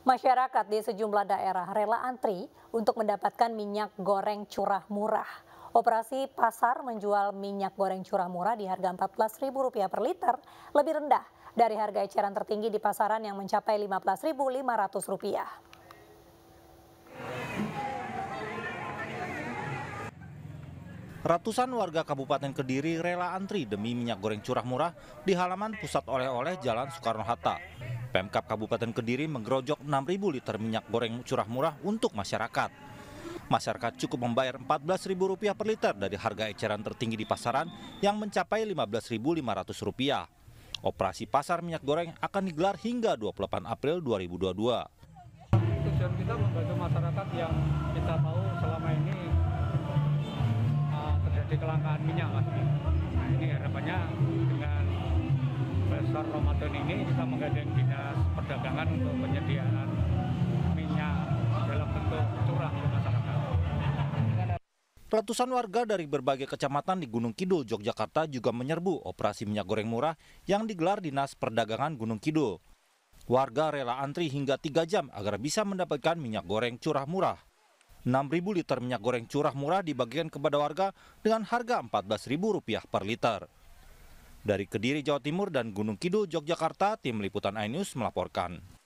Masyarakat di sejumlah daerah rela antri untuk mendapatkan minyak goreng curah murah. Operasi pasar menjual minyak goreng curah murah di harga Rp14.000 per liter lebih rendah dari harga eceran tertinggi di pasaran yang mencapai Rp15.500. Ratusan warga Kabupaten Kediri rela antri demi minyak goreng curah murah di halaman pusat oleh-oleh Jalan Soekarno-Hatta. Pemkap Kabupaten Kediri menggerojok 6.000 liter minyak goreng curah murah untuk masyarakat. Masyarakat cukup membayar Rp14.000 per liter dari harga eceran tertinggi di pasaran yang mencapai Rp15.500. Operasi pasar minyak goreng akan digelar hingga 28 April 2022. Tujuan kita membantu masyarakat yang terjadi kelangkaan minyak lagi. Nah, ini harapannya dengan besar Ramadan ini kita menggandeng dinas perdagangan untuk penyediaan minyak dalam bentuk curah ke masyarakat. Ratusan warga dari berbagai kecamatan di Gunung Kidul, Yogyakarta juga menyerbu operasi minyak goreng murah yang digelar Dinas Perdagangan Gunung Kidul. Warga rela antri hingga 3 jam agar bisa mendapatkan minyak goreng curah murah. 6.000 liter minyak goreng curah murah dibagikan kepada warga dengan harga Rp14.000 per liter. Dari Kediri, Jawa Timur dan Gunung Kidul, Yogyakarta, Tim Liputan iNews melaporkan.